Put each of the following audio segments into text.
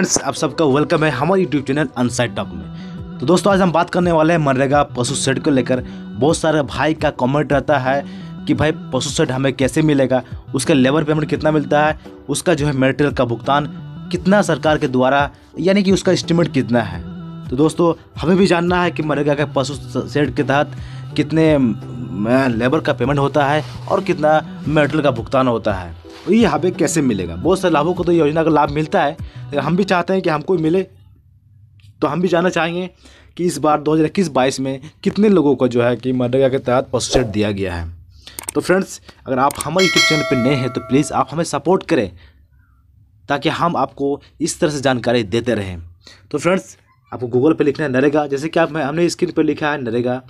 friends आप सबका welcome है हमारे यूट्यूब चैनल अनसाइड टॉक में तो दोस्तों आज हम बात करने वाले हैं मनरेगा पशु सेट को लेकर बहुत सारे भाई का कमेंट रहता है कि भाई पशु सेट हमें कैसे मिलेगा उसका लेबर पेमेंट कितना मिलता है उसका जो है मेटेरियल का भुगतान कितना सरकार के द्वारा यानी कि उसका इस्टीमेट कितना है तो दोस्तों हमें भी जानना है कि मनरेगा के पशु सेट के तहत कितने लेबर का पेमेंट होता है और कितना मेटल का भुगतान होता है तो ये हमें कैसे मिलेगा बहुत सारे लाभों को तो योजना का लाभ मिलता है हम भी चाहते हैं कि हमको मिले तो हम भी जानना चाहेंगे कि इस बार दो हज़ार इक्कीस बाईस में कितने लोगों को जो है कि मनरेगा के तहत पशुसेट दिया गया है तो फ्रेंड्स अगर आप हमारे यूट्यूब चैनल पर नए हैं तो प्लीज़ आप हमें सपोर्ट करें ताकि हम आपको इस तरह से जानकारी देते रहें तो फ्रेंड्स आपको गूगल पे लिखना है नरेगा जैसे कि आप हमने स्क्रीन पे लिखा है नरेगा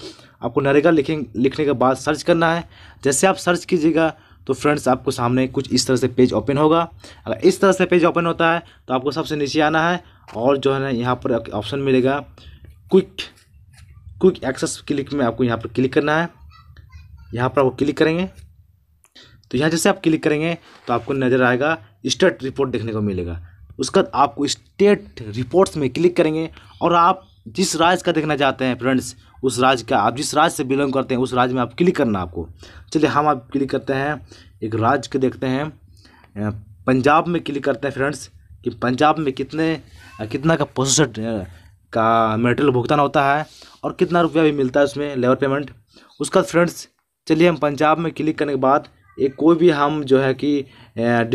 आपको नरेगा लिखें लिखने के बाद सर्च करना है जैसे आप सर्च कीजिएगा तो फ्रेंड्स आपको सामने कुछ इस तरह से पेज ओपन होगा अगर इस तरह से पेज ओपन होता है तो आपको सबसे नीचे आना है और जो है ना यहाँ पर ऑप्शन मिलेगा क्विक क्विक एक्सेस क्लिक में आपको यहाँ पर क्लिक करना है यहाँ पर आप क्लिक करेंगे तो यहाँ जैसे आप क्लिक करेंगे तो आपको नज़र आएगा स्टेट रिपोर्ट देखने को मिलेगा उसका आपको स्टेट रिपोर्ट्स में क्लिक करेंगे और आप जिस राज्य का देखना चाहते हैं फ्रेंड्स उस राज्य का आप जिस राज्य से बिलोंग करते हैं उस राज्य में आप क्लिक करना आपको चलिए हम आप क्लिक करते हैं एक राज्य के देखते हैं पंजाब में क्लिक करते हैं फ्रेंड्स कि पंजाब में कितने कितना का प्रोसेसर का मेटल भुगतान होता है और कितना रुपया भी मिलता है उसमें लेबर पेमेंट उसका फ्रेंड्स चलिए हम पंजाब में क्लिक करने के बाद एक कोई भी हम जो है कि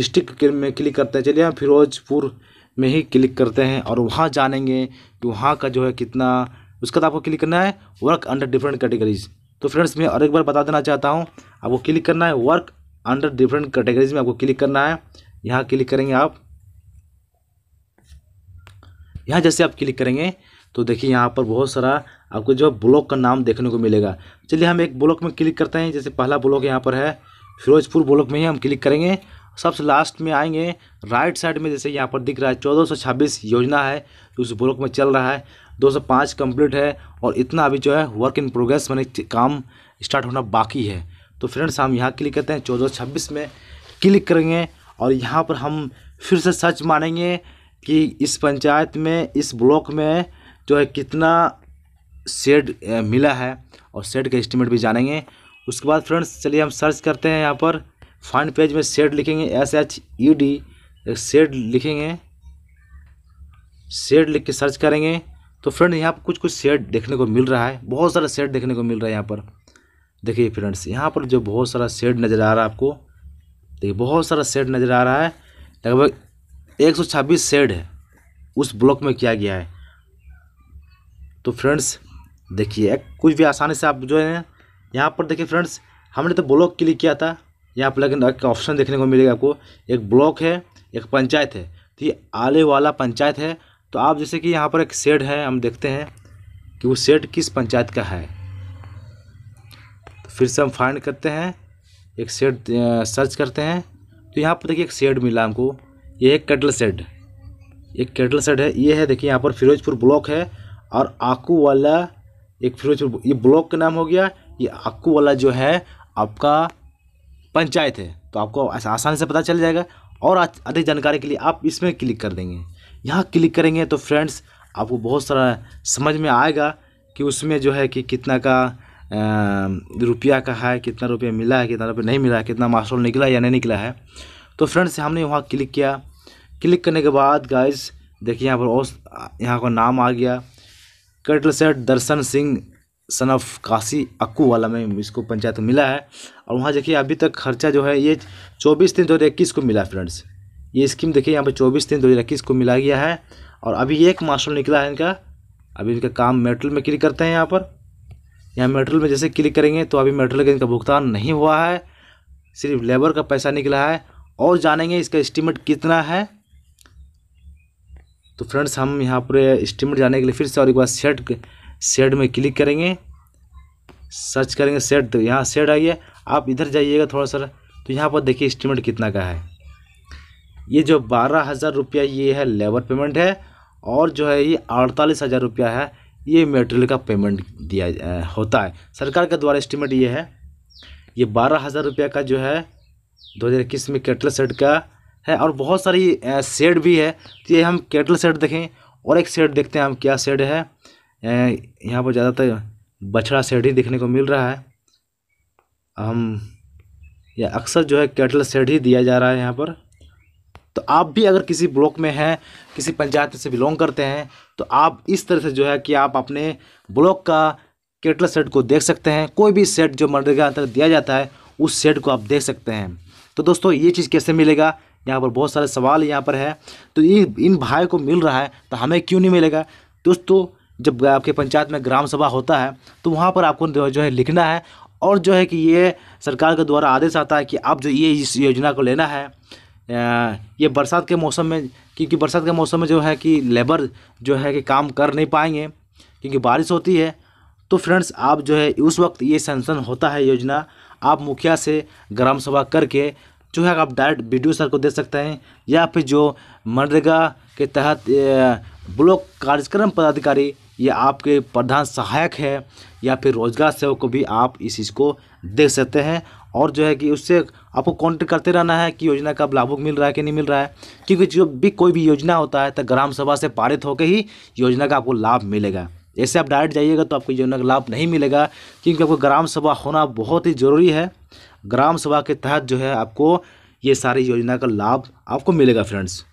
डिस्ट्रिक्ट में क्लिक करते हैं चलिए हम फिरोजपुर में ही क्लिक करते हैं और वहाँ जानेंगे कि वहाँ का जो है कितना उसका तो आपको क्लिक करना है वर्क अंडर डिफरेंट कैटेगरीज तो फ्रेंड्स मैं और एक बार बता देना चाहता हूँ आपको क्लिक करना है वर्क अंडर डिफरेंट कैटेगरीज में आपको क्लिक करना है यहाँ क्लिक करेंगे आप यहाँ जैसे आप क्लिक करेंगे तो देखिए यहाँ पर बहुत सारा आपको जो है ब्लॉक का नाम देखने को मिलेगा चलिए हम एक ब्लॉक में क्लिक करते हैं जैसे पहला ब्लॉक यहाँ पर है फिरोजपुर ब्लॉक में ही हम क्लिक करेंगे सबसे लास्ट में आएंगे राइट साइड में जैसे यहाँ पर दिख रहा है चौदह योजना है जो उस ब्लॉक में चल रहा है 205 कंप्लीट है और इतना अभी जो है वर्क इन प्रोग्रेस मैंने काम स्टार्ट होना बाकी है तो फ्रेंड्स हम यहाँ क्लिक करते हैं चौदह में क्लिक करेंगे और यहाँ पर हम फिर से सच मानेंगे कि इस पंचायत में इस ब्लॉक में जो है कितना सेड मिला है और सेड का एस्टिमेट भी जानेंगे उसके बाद फ्रेंड्स चलिए हम सर्च करते हैं यहाँ पर फाइंड पेज में सेट लिखेंगे S H E D shed लिखेंगे सेट लिख के सर्च करेंगे तो फ्रेंड यहाँ पर कुछ कुछ सेट देखने को मिल रहा है बहुत सारा सेट देखने को मिल रहा है यहाँ पर देखिए फ्रेंड्स यहाँ पर जो बहुत सारा सेट नज़र आ रहा है आपको देखिए बहुत सारा सेट नज़र आ रहा है लगभग एक सौ छब्बीस है उस ब्लॉक में किया गया है तो फ्रेंड्स देखिए कुछ भी आसानी से आप जो है यहाँ पर देखिए फ्रेंड्स हमने तो ब्लॉक क्लिक किया था यहाँ पर लेकिन ऑप्शन देखने को मिलेगा आपको एक ब्लॉक है एक पंचायत है तो ये आले वाला पंचायत है तो आप जैसे कि यहाँ पर एक सेड है हम देखते हैं कि वो सेड किस पंचायत का है तो फिर से हम फाइंड करते हैं एक सेड सर्च करते हैं तो यहाँ पर देखिए एक सेड मिला हमको ये है केटल सेड एक केटल सेड है ये है देखिए यहाँ पर फिरोजपुर ब्लॉक है और आकू वाला एक फिरोजपुर ये ब्लॉक का नाम हो गया ये आकू वाला जो है आपका पंचायत है तो आपको आसानी से पता चल जाएगा और अधिक जानकारी के लिए आप इसमें क्लिक कर देंगे यहाँ क्लिक करेंगे तो फ्रेंड्स आपको बहुत सारा समझ में आएगा कि उसमें जो है कि कितना का रुपया का है कितना रुपया मिला है कितना रुपया नहीं मिला है कितना मास्टर निकला या नहीं निकला है तो फ्रेंड्स हमने वहाँ क्लिक किया क्लिक करने के बाद गाइस देखिए यहाँ पर और यहाँ का नाम आ गया cattle shed Darshan Singh son of Kashi अक्कू वाला में इसको पंचायत मिला है और वहाँ देखिए अभी तक खर्चा जो है ये चौबीस तीन दो हज़ार इक्कीस को मिला है फ्रेंड्स ये स्कीम देखिए यहाँ पे चौबीस तीन दो हज़ार इक्कीस को मिला गया है और अभी एक मास्टर निकला है इनका अभी इनका काम मेटल में क्लिक करते हैं यहाँ पर यहाँ मेटल में जैसे क्लिक करेंगे तो अभी मेटल का इनका भुगतान नहीं हुआ है सिर्फ लेबर का पैसा निकला है और जानेंगे इसका इस्टीमेट कितना है तो फ्रेंड्स हम यहाँ पर इस्टीमेट जाने के लिए फिर से और एक बार सेट सेट में क्लिक करेंगे सर्च करेंगे सेट तो यहाँ सेट आइए आप इधर जाइएगा थोड़ा सा तो यहाँ पर देखिए इस्टीमेट कितना का है ये जो बारह हज़ार रुपया ये है लेबर पेमेंट है और जो है ये अड़तालीस हज़ार रुपया है ये मेटेरियल का पेमेंट दिया होता है सरकार के द्वारा इस्टीमेट ये है ये बारह हज़ार रुपया का जो है दो हज़ार इक्कीस में कैटल सेट का है और बहुत सारी सेट भी है तो ये हम कैटल सेट देखें और एक सेट देखते हैं हम क्या सेड है यहाँ पर ज़्यादातर बछड़ा ही देखने को मिल रहा है हम या अक्सर जो है कैटल ही दिया जा रहा है यहाँ पर तो आप भी अगर किसी ब्लॉक में हैं किसी पंचायत से बिलोंग करते हैं तो आप इस तरह से जो है कि आप अपने ब्लॉक का केटल सेट को देख सकते हैं कोई भी सेट जो मनरेगा अंतर्गत दिया जाता है उस सेट को आप देख सकते हैं तो दोस्तों ये चीज़ कैसे मिलेगा यहाँ पर बहुत सारे सवाल यहाँ पर है तो ये इन भाई को मिल रहा है तो हमें क्यों नहीं मिलेगा दोस्तों जब आपके पंचायत में ग्राम सभा होता है तो वहाँ पर आपको जो है लिखना है और जो है कि ये सरकार के द्वारा आदेश आता है कि आप जो ये इस योजना को लेना है ये बरसात के मौसम में क्योंकि बरसात के मौसम में जो है कि लेबर जो है कि काम कर नहीं पाएंगे क्योंकि बारिश होती है तो फ्रेंड्स आप जो है उस वक्त ये सेंसन होता है योजना आप मुखिया से ग्राम सभा करके जो है आप डायरेक्ट बी सर को दे सकते हैं या फिर जो मनरेगा के तहत ब्लॉक कार्यक्रम पदाधिकारी ये आपके प्रधान सहायक है या फिर रोजगार सेवक को भी आप इस चीज़ को देख सकते हैं और जो है कि उससे आपको कॉन्टेक्ट करते रहना है कि योजना का अब लाभुक मिल रहा है कि नहीं मिल रहा है क्योंकि जो भी कोई भी योजना होता है तो ग्राम सभा से पारित होकर ही योजना का आपको लाभ मिलेगा ऐसे आप डायरेक्ट जाइएगा तो आपको योजना का लाभ नहीं मिलेगा क्योंकि आपको ग्राम सभा होना बहुत ही ज़रूरी है ग्राम सभा के तहत जो है आपको ये सारी योजना का लाभ आपको मिलेगा फ्रेंड्स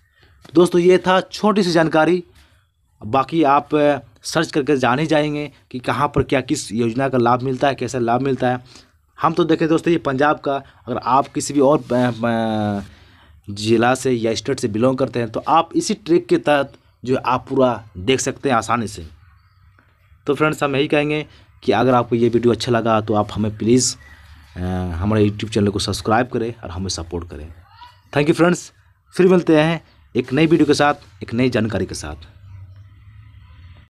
दोस्तों ये था छोटी सी जानकारी बाकी आप सर्च करके जान ही जाएंगे कि कहाँ पर क्या किस योजना का लाभ मिलता है कैसा लाभ मिलता है हम तो देखें दोस्तों ये पंजाब का अगर आप किसी भी और ज़िला से या स्टेट से बिलोंग करते हैं तो आप इसी ट्रिक के तहत जो आप पूरा देख सकते हैं आसानी से तो फ्रेंड्स हम यही कहेंगे कि अगर आपको ये वीडियो अच्छा लगा तो आप हमें प्लीज़ हमारे यूट्यूब चैनल को सब्सक्राइब करें और हमें सपोर्ट करें थैंक यू फ्रेंड्स फिर मिलते हैं एक नई वीडियो के साथ एक नई जानकारी के साथ